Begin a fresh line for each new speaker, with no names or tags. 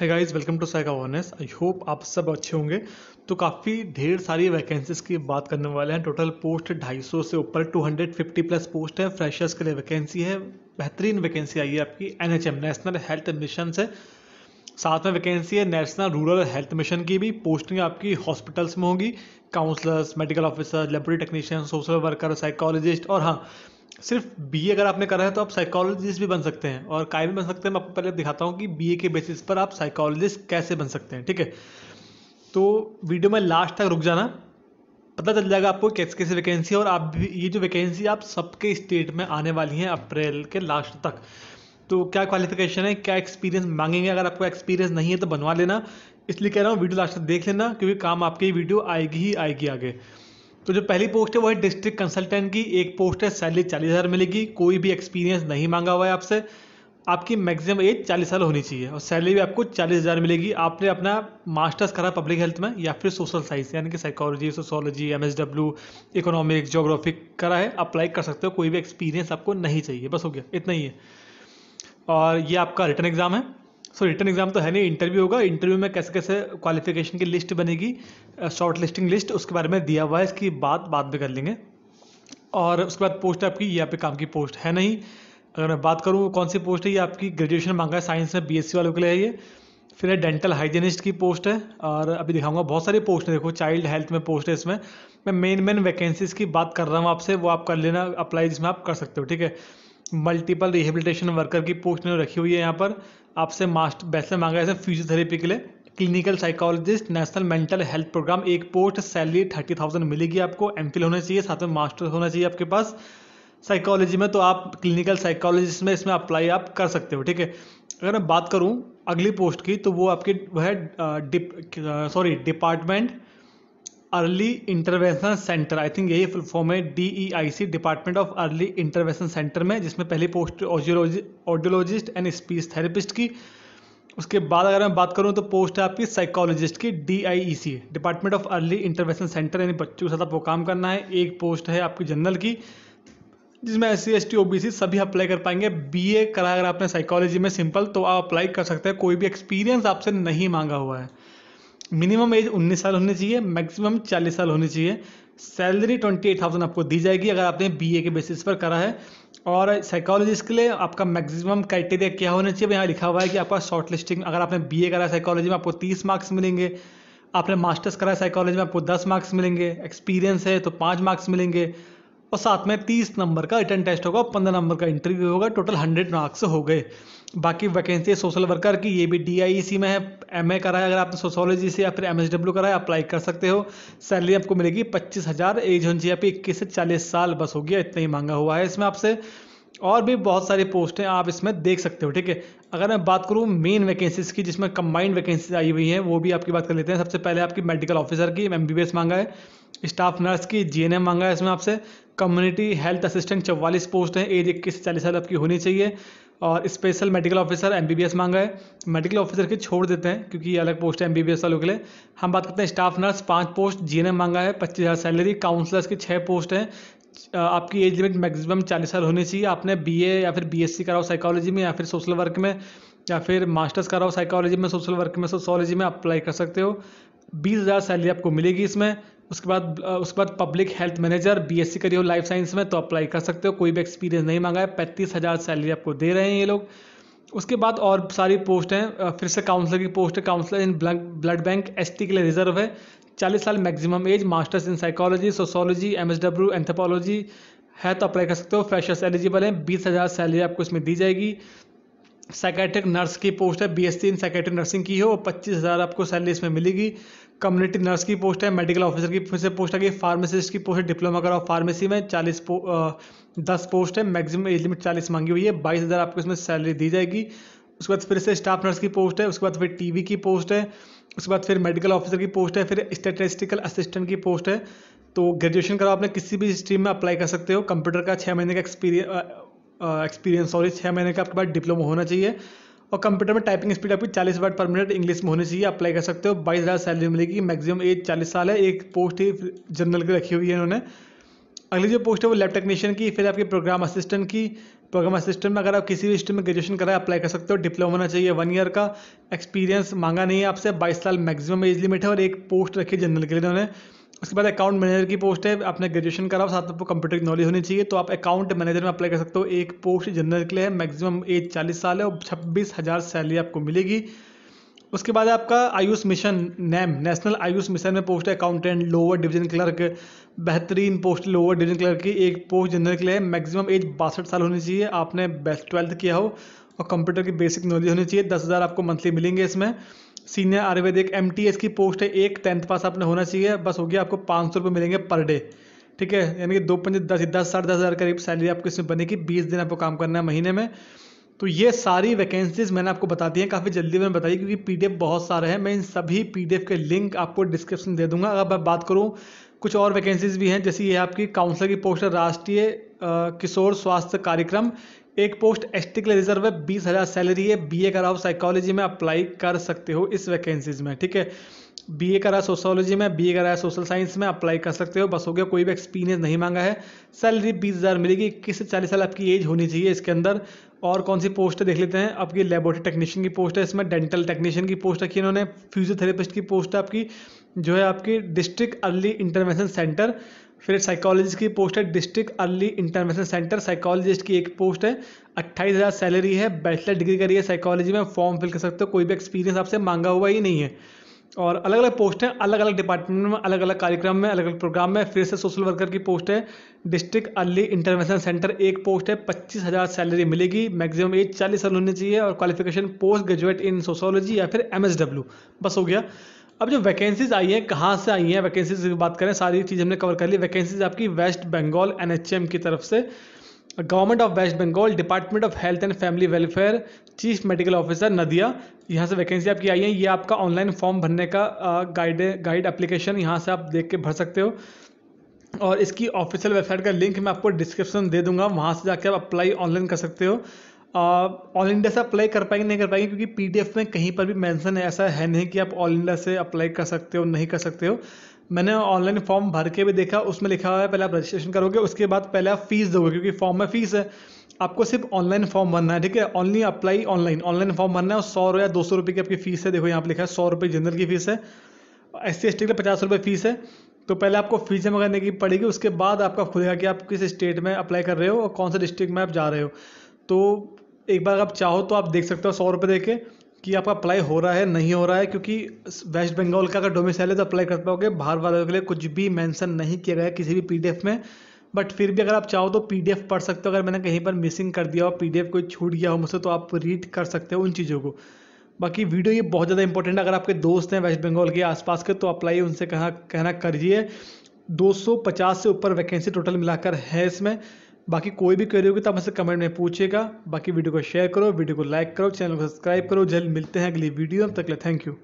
है guys welcome to साइका awareness I hope आप सब अच्छे होंगे तो काफ़ी ढेर सारी वैकेंसीज की बात करने वाले हैं टोटल पोस्ट 250 से ऊपर 250 प्लस पोस्ट है फ्रेशर्स के लिए वैकेंसी है बेहतरीन वैकेंसी आई है आपकी एम नेशनल हेल्थ मिशन से साथ में वैकेंसी है नेशनल रूरल हेल्थ मिशन की भी पोस्टिंग आपकी हॉस्पिटल्स में होंगी counsellors medical officer laboratory technician social worker psychologist और हाँ सिर्फ बी अगर आपने करा है तो आप साइकोलॉजिस्ट भी बन सकते हैं और काय भी बन सकते हैं मैं आपको पहले दिखाता हूँ कि बी के बेसिस पर आप साइकोलॉजिस्ट कैसे बन सकते हैं ठीक है तो वीडियो में लास्ट तक रुक जाना पता चल जाएगा आपको कैसे कैसे वैकेंसी और आप भी ये जो वैकेंसी आप सबके स्टेट में आने वाली हैं अप्रैल के लास्ट तक तो क्या क्वालिफिकेशन है क्या एक्सपीरियंस मांगेंगे अगर आपको एक्सपीरियंस नहीं है तो बनवा लेना इसलिए कह रहा हूँ वीडियो लास्ट तक देख लेना क्योंकि काम आपकी वीडियो आएगी ही आएगी आगे तो जो पहली पोस्ट है वो है डिस्ट्रिक्ट कंसल्टेंट की एक पोस्ट है सैलरी चालीस हज़ार मिलेगी कोई भी एक्सपीरियंस नहीं मांगा हुआ है आपसे आपकी मैक्सिमम एज चालीस साल होनी चाहिए और सैलरी भी आपको चालीस हज़ार मिलेगी आपने अपना मास्टर्स करा पब्लिक हेल्थ में या फिर सोशल साइंस यानी कि psychology sociology M S W economics geographic करा है अप्लाई कर सकते हो कोई भी एक्सपीरियंस आपको नहीं चाहिए बस हो गया इतना ही है और ये आपका रिटर्न एग्ज़ाम है सो रिटर्न एग्जाम तो है नहीं इंटरव्यू होगा इंटरव्यू में कैसे कैसे क्वालिफिकेशन की लिस्ट बनेगी शॉर्ट लिस्टिंग लिस्ट उसके बारे में दिया हुआ है इसकी बात बाद में कर लेंगे और उसके बाद पोस्ट आपकी ये आपके काम की पोस्ट है नहीं अगर मैं बात करूँ कौन सी पोस्ट है ये आपकी ग्रेजुएशन मांगा है साइंस में बी वालों के लिए है ये फिर है डेंटल हाइजीनिस्ट की पोस्ट है और अभी दिखाऊंगा बहुत सारी पोस्ट है देखो चाइल्ड हेल्थ में पोस्ट है इसमें मैं मेन मेन वैकेंसीज की बात कर रहा हूँ आपसे वो आप कर लेना अप्लाई जिसमें आप कर सकते हो ठीक है मल्टीपल रिहेबिलिटेशन वर्कर की पोस्ट ने रखी हुई है यहाँ पर आपसे मास्टर बैचलर मांगा है फिजियोथेरेपी के लिए clinical psychologist national mental health programme एक पोस्ट सैलरी थर्टी थाउजेंड मिलेगी आपको एम होना चाहिए साथ में मास्टर होना चाहिए आपके पास साइकोलॉजी में तो आप क्लिनिकल साइकोलॉजिस्ट में इसमें अप्लाई आप कर सकते हो ठीक है अगर मैं बात करूँ अगली पोस्ट की तो वो आपकी वह है sorry department early intervention centre I think यही फुल फॉर्म है D E I C department of early intervention centre में जिसमें पहली post audiologist and speech therapist की उसके बाद अगर मैं बात करूँ तो पोस्ट है आपकी साइकोलॉजिस्ट की D I E C department of early intervention centre यानी बच्चों के साथ आपको काम करना है एक पोस्ट है आपकी जनरल की जिसमें S C S T O B C सभी अप्लाई कर पाएंगे बी ए करा अगर आपने साइकोलॉजी में सिंपल तो आप अप्लाई कर सकते हैं कोई भी एक्सपीरियंस आपसे नहीं मांगा हुआ है मिनिमम एज 19 साल होनी चाहिए मैक्सिमम 40 साल होनी चाहिए सैलरी 28,000 आपको दी जाएगी अगर आपने बीए के बेसिस पर करा है और साइकोलॉजिस्ट के लिए आपका मैक्सिमम क्राइटेरिया क्या होना चाहिए यहाँ लिखा हुआ है कि आपका शॉर्ट लिस्टिंग अगर आपने बी करा है साइकोलॉजी में आपको तीस मार्क्स मिलेंगे आपने मास्टर्स करा है साइकोलॉजी में आपको दस मार्क्स मिलेंगे एक्सपीरियंस है तो पाँच मार्क्स मिलेंगे और साथ में तीस नंबर का रिटर्न टेस्ट होगा पंद्रह नंबर का इंटरव्यू होगा टोटल हंड्रेड मार्क्स हो गए बाकी वैकेंसी सोशल वर्कर की ये भी डी e में है एम ए कराया अगर आपने सोशोलॉजी से या फिर एम एस डब्ल्यू कराया अप्लाई कर सकते हो सैलरी आपको मिलेगी पच्चीस हज़ार एज होनी चाहिए आपकी इक्कीस से चालीस साल बस हो गया इतना ही मांगा हुआ है इसमें आपसे और भी बहुत सारी पोस्टें आप इसमें देख सकते हो ठीक है अगर मैं बात करूँ मेन वैकेंसीज की जिसमें कंबाइंड वैकेंसीज आई हुई हैं वो भी आपकी बात कर लेते हैं सबसे पहले आपकी मेडिकल ऑफिसर की एम मांगा है स्टाफ नर्स की जी मांगा है इसमें आपसे कम्युनिटी हेल्थ असिस्टेंट चौवालीस पोस्ट हैं एज इक्कीस से चालीस साल आपकी होनी चाहिए और स्पेशल मेडिकल ऑफिसर एम मांगा है मेडिकल ऑफिसर की छोड़ देते हैं क्योंकि ये अलग पोस्ट है एम वालों के लिए हम बात करते हैं स्टाफ नर्स पाँच पोस्ट जी मांगा है पच्चीस हज़ार सैलरी काउंसलर्स की छः पोस्ट हैं आपकी एज लिमिट मैक्सिमम चालीस साल होनी चाहिए आपने बीए या फिर बीएससी कराओ साइकोलॉजी में या फिर सोशल वर्क में या फिर मास्टर्स कराओ साइकोलॉजी में सोशल वर्क में सोशोलॉजी में अप्लाई कर सकते हो बीस हज़ार सैलरी आपको मिलेगी इसमें उसके बाद उसके बाद पब्लिक हेल्थ मैनेजर बीएससी करी हो लाइफ साइंस में तो अप्लाई कर सकते हो कोई भी एक्सपीरियंस नहीं मांगा है पैंतीस हज़ार सैलरी आपको दे रहे हैं ये लोग उसके बाद और सारी पोस्ट हैं फिर से काउंसलर की पोस्ट है counsellor in blood bank S के लिए रिजर्व है चालीस साल maximum age masters in psychology sociology M S W anthropology है तो अप्लाई कर सकते हो फ्रेशर्स एलिजिबल हैं बीस हज़ार सैलरी आपको इसमें दी जाएगी साइकेट्रिक नर्स की पोस्ट है बीएससी इन साइकेट्रिक नर्सिंग की हो और पच्चीस हज़ार आपको सैलरी इसमें मिलेगी कम्युनिटी नर्स की पोस्ट है मेडिकल ऑफिसर की से पोस्ट आ गई फार्मेसिस्ट की पोस्ट है डिप्लोमा कराओ फार्मेसी में चालीस पो, दस पोस्ट है मैक्सिमम एज लिमिट चालीस मांगी हुई है बाईस हज़ार आपको इसमें सैलरी दी जाएगी उसके बाद फिर से स्टाफ नर्स की पोस्ट है उसके बाद फिर टीवी की पोस्ट है उसके बाद फिर मेडिकल ऑफिसर की पोस्ट है फिर स्टेटिस्टिकल असिस्टेंट की पोस्ट है तो ग्रेजुएशन करो आपने किसी भी स्ट्रीम में अप्लाई कर सकते हो कंप्यूटर का छः महीने का एक्सपीरियंस एक्सपीरियंस और छः महीने का आपके पास डिप्लोमा होना चाहिए और कंप्यूटर में टाइपिंग स्पीड आपकी चालीस वर्ड पर मिनट इंग्लिश में होनी चाहिए अप्लाई कर सकते हो बाईस हज़ार सैलरी मिलेगी मैक्सिमम एज चालीस साल है एक पोस्ट ही जनरल की रखी हुई है इन्होंने अगली जो पोस्ट है वो लैब टेक्नीशियन की फिर आपकी प्रोग्राम असिस्टेंट की प्रोग्राम असिस्टेंट में अगर आप किसी भी स्ट्रीम में ग्रेजुएशन कराए अप्लाई कर सकते हो डिप्लोमा होना चाहिए वन ईयर का एक्सपीरियंस मांगा नहीं है आपसे बाईस साल मैक्सिमम एज लिमिट है और एक पोस्ट रखी जनरल के लिए उन्होंने उसके बाद अकाउंट मैनेजर की पोस्ट है आपने ग्रेजुएशन करा हो साथ में आपको कंप्यूटर की नॉलेज होनी चाहिए तो आप अकाउंट मैनेजर में अप्लाई कर सकते हो एक पोस्ट जनरल के लिए है मैक्सिमम एज चालीस साल है और छब्बीस हज़ार सैलरी आपको मिलेगी उसके बाद आपका आयुष मिशन नैम नेशनल आयुष मिशन में पोस्ट है अकाउंटेंट लोअर डिवीजन क्लर्क बेहतरीन पोस्ट लोअर डिवीजन क्लर्क की एक पोस्ट जनरल के लिए है मैक्सिमम एज बासठ साल होनी चाहिए आपने बेस्ट ट्वेल्थ किया हो और कंप्यूटर की बेसिक नॉलेज होनी चाहिए दस हज़ार आपको मंथली मिलेंगे इसमें सीनियर आयुर्वेदिक एम की पोस्ट है एक टेंथ पास आपने होना चाहिए बस हो गया आपको पाँच सौ रुपये मिलेंगे पर डे ठीक है यानी कि दो पंच दस दस साढ़े दस हज़ार करीब सैलरी आपको इसमें बनेगी बीस दिन आपको काम करना है महीने में तो ये सारी वैकेंसीज मैंने आपको बता दी हैं काफ़ी जल्दी मैंने बताई क्योंकि पी बहुत सारे हैं मैं इन सभी पी के लिंक आपको डिस्क्रिप्शन दे दूंगा अगर मैं बात करूँ कुछ और वैकेंसीज भी हैं जैसे ये आपकी काउंसलर की पोस्ट है राष्ट्रीय किशोर स्वास्थ्य कार्यक्रम एक पोस्ट एस के रिजर्व है बीस हज़ार सैलरी है बीए करा हो साइकोलॉजी में अप्लाई कर सकते हो इस वैकेंसीज में ठीक है बीए करा सोशोलॉजी में बीए करा सोशल साइंस में अप्लाई कर सकते हो बस हो गया कोई भी एक्सपीरियंस नहीं मांगा है सैलरी बीस हज़ार मिलेगी इक्कीस से चालीस साल आपकी एज होनी चाहिए इसके अंदर और कौन सी पोस्ट देख लेते हैं आपकी लेबोरेटरी टेक्नीशियन की पोस्ट है इसमें डेंटल टेक्नीशियन की पोस्ट रखी है इन्होंने फिजियोथेरेपिस्ट की पोस्ट है आपकी जो है आपकी डिस्ट्रिक्ट अर्ली इंटरवेंशन सेंटर फिर साइकोलॉजिस्ट की पोस्ट है district early intervention centre psychologist की एक पोस्ट है अट्ठाईस हज़ार सैलरी है बैचलर डिग्री करी है साइकोलॉजी में फॉर्म फिल कर सकते हो कोई भी एक्सपीरियंस आपसे मांगा हुआ ही नहीं है और अलग अलग पोस्ट हैं अलग अलग डिपार्टमेंट में अलग अलग कार्यक्रम में अलग अलग प्रोग्राम में फिर से सोशल वर्कर की पोस्ट है डिस्ट्रिक्ट अर्ली इंटरवेंशन सेंटर एक पोस्ट है पच्चीस हज़ार सैलरी मिलेगी मैक्सिमम एज चालीस साल होनी चाहिए और qualification post graduate in sociology या फिर एम बस हो गया अब जो वैकेंसीज आई हैं कहाँ से आई हैं वैकेंसीज की बात करें सारी चीज़ हमने कवर कर ली वैकेंसीज आपकी वेस्ट बंगाल एन की तरफ से government of West Bengal department of health and family welfare chief medical officer Nadia यहाँ से वैकेंसी आपकी आई है ये आपका ऑनलाइन फॉर्म भरने का गाइड गाइड एप्लीकेशन यहाँ से आप देख के भर सकते हो और इसकी ऑफिशियल वेबसाइट का लिंक मैं आपको डिस्क्रिप्शन दे दूंगा वहाँ से जाके आप अप्लाई ऑनलाइन कर सकते हो ऑल इंडिया से अप्लाई कर पाएंगे नहीं कर पाएंगे क्योंकि पीडीएफ में कहीं पर भी मेंशन ऐसा है नहीं कि आप ऑल इंडिया से अप्लाई कर सकते हो नहीं कर सकते हो मैंने ऑनलाइन फॉर्म भर के भी देखा उसमें लिखा हुआ है पहले आप रजिस्ट्रेशन करोगे उसके बाद पहले आप फीस दोगे क्योंकि फॉर्म में फीस है आपको सिर्फ ऑनलाइन फॉर्म भरना है ठीक है only apply online online form भरना है और सौ या दो सौ रुपये की आपकी फीस है देखो यहाँ पर लिखा है सौ रुपये जनरल की फीस है एस सी एस टी के लिए पचास रुपये फीस है तो पहले आपको फीस जमा करने की पड़ेगी उसके बाद आपका खुलेगा कि आप किस स्टेट में अप्लाई कर रहे हो और कौन से डिस्ट्रिक्ट में आप जा रहे हो तो एक बार आप चाहो तो आप देख सकते हो सौ रुपये दे के कि आपका अप्लाई हो रहा है नहीं हो रहा है क्योंकि वेस्ट बंगाल का अगर डोमिसाइल है तो अप्लाई कर पाओगे बाहर वालों के लिए कुछ भी मेंशन नहीं किया गया किसी भी पीडीएफ में बट फिर भी अगर आप चाहो तो पीडीएफ पढ़ सकते हो अगर मैंने कहीं पर मिसिंग कर दिया हो पीडीएफ कोई छूट गया हो मुझसे तो आप रीड कर सकते हो उन चीज़ों को बाकी वीडियो ये बहुत ज़्यादा इंपॉर्टेंट है अगर आपके दोस्त हैं वेस्ट बंगाल के आसपास के तो अप्लाई उनसे कहना कहना करिए दो से ऊपर वैकेंसी टोटल मिलाकर है इसमें बाकी कोई भी करियो तो आपसे मुझसे कमेंट में पूछेगा बाकी वीडियो को शेयर करो वीडियो को लाइक करो चैनल को सब्सक्राइब करो जल्द मिलते हैं अगली वीडियो तक ले थैंक यू